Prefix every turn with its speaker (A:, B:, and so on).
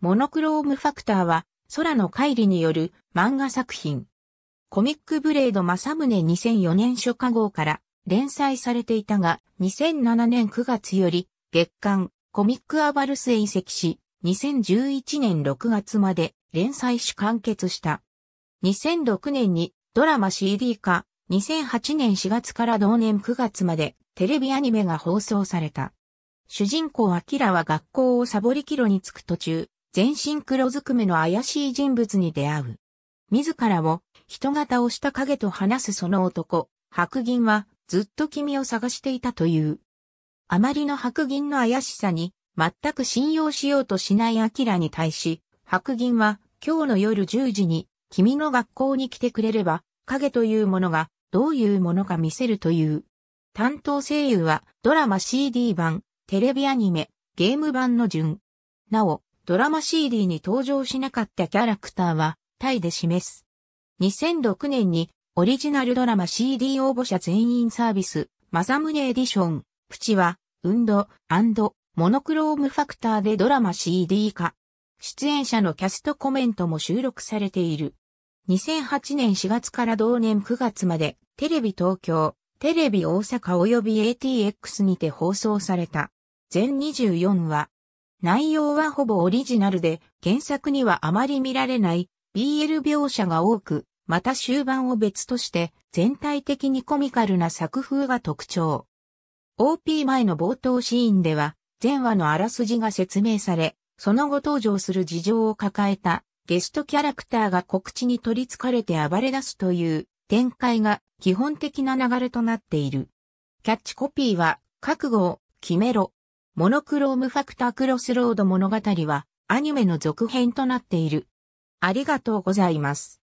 A: モノクロームファクターは、空の乖離による漫画作品。コミックブレード正宗2004年初夏号から連載されていたが、2007年9月より月刊コミックアバルスへ移籍し、2011年6月まで連載し完結した。2006年にドラマ CD 化、2008年4月から同年9月までテレビアニメが放送された。主人公アキラは学校をサボりキロに着く途中、全身黒ずくめの怪しい人物に出会う。自らを人型をした影と話すその男、白銀はずっと君を探していたという。あまりの白銀の怪しさに全く信用しようとしないアキラに対し、白銀は今日の夜10時に君の学校に来てくれれば影というものがどういうものか見せるという。担当声優はドラマ CD 版、テレビアニメ、ゲーム版の順。なお、ドラマ CD に登場しなかったキャラクターは、タイで示す。2006年に、オリジナルドラマ CD 応募者全員サービス、マザムネエディション、プチは、ウンド、アンド、モノクロームファクターでドラマ CD 化。出演者のキャストコメントも収録されている。2008年4月から同年9月まで、テレビ東京、テレビ大阪及び ATX にて放送された。全24話。内容はほぼオリジナルで、原作にはあまり見られない BL 描写が多く、また終盤を別として全体的にコミカルな作風が特徴。OP 前の冒頭シーンでは、前話のあらすじが説明され、その後登場する事情を抱えたゲストキャラクターが告知に取り憑かれて暴れ出すという展開が基本的な流れとなっている。キャッチコピーは、覚悟を決めろ、モノクロームファクタークロスロード物語はアニメの続編となっている。ありがとうございます。